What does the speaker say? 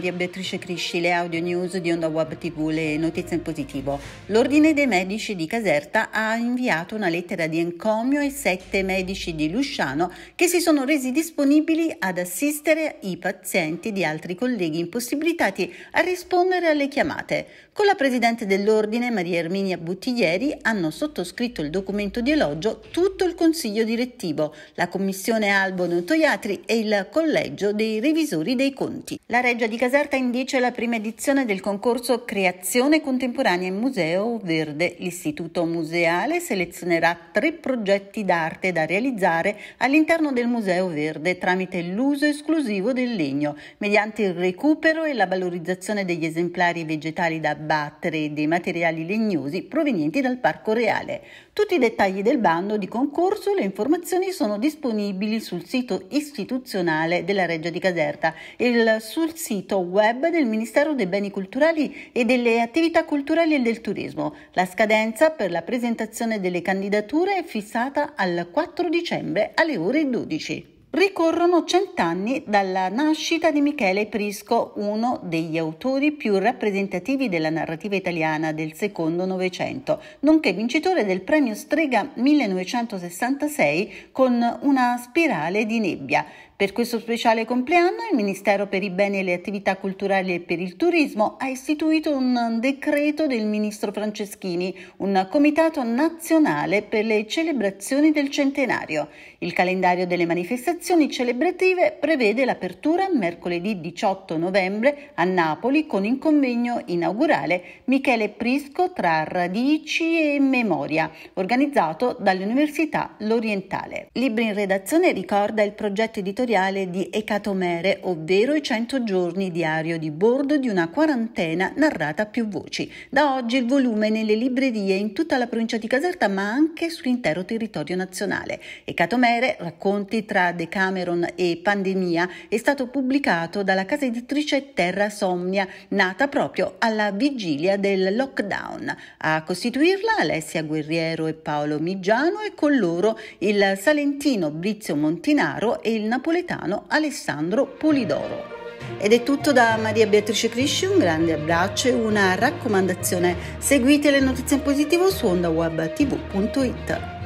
Maria Beatrice Crisci, le audio news di Onda Web TV, le notizie in positivo. L'Ordine dei Medici di Caserta ha inviato una lettera di encomio ai sette medici di Lusciano che si sono resi disponibili ad assistere i pazienti di altri colleghi impossibilitati a rispondere alle chiamate. Con la Presidente dell'Ordine, Maria Erminia Buttiglieri, hanno sottoscritto il documento di elogio tutto il Consiglio direttivo, la Commissione Albo Notoiatri e il Collegio dei Revisori dei Conti. La Reggia di Caserta Caserta indice la prima edizione del concorso Creazione Contemporanea in Museo Verde. L'istituto museale selezionerà tre progetti d'arte da realizzare all'interno del Museo Verde tramite l'uso esclusivo del legno, mediante il recupero e la valorizzazione degli esemplari vegetali da abbattere e dei materiali legnosi provenienti dal Parco Reale. Tutti i dettagli del bando di concorso e le informazioni sono disponibili sul sito istituzionale della Reggia di Caserta e sul sito web del Ministero dei Beni Culturali e delle Attività Culturali e del Turismo. La scadenza per la presentazione delle candidature è fissata al 4 dicembre alle ore 12. Ricorrono cent'anni dalla nascita di Michele Prisco, uno degli autori più rappresentativi della narrativa italiana del secondo Novecento, nonché vincitore del premio Strega 1966 con Una spirale di nebbia. Per questo speciale compleanno il Ministero per i beni e le attività culturali e per il turismo ha istituito un decreto del ministro Franceschini, un comitato nazionale per le celebrazioni del centenario. Il calendario delle manifestazioni celebrative prevede l'apertura mercoledì 18 novembre a Napoli con il convegno inaugurale Michele Prisco tra radici e memoria, organizzato dall'Università L'Orientale. Libri in redazione ricorda il progetto editoriale editoriale di Ecatomere, ovvero i 100 giorni diario di bordo di una quarantena narrata a più voci. Da oggi il volume è nelle librerie in tutta la provincia di Caserta, ma anche sull'intero territorio nazionale. Ecatomere, racconti tra Decameron e pandemia, è stato pubblicato dalla casa editrice Terra Somnia, nata proprio alla vigilia del lockdown. A costituirla Alessia Guerriero e Paolo Migiano e con loro il salentino Brizio Montinaro e il napoletano napoletano Alessandro Polidoro. Ed è tutto da Maria Beatrice Crisci, un grande abbraccio e una raccomandazione. Seguite le notizie in positivo su ondawebtv.it.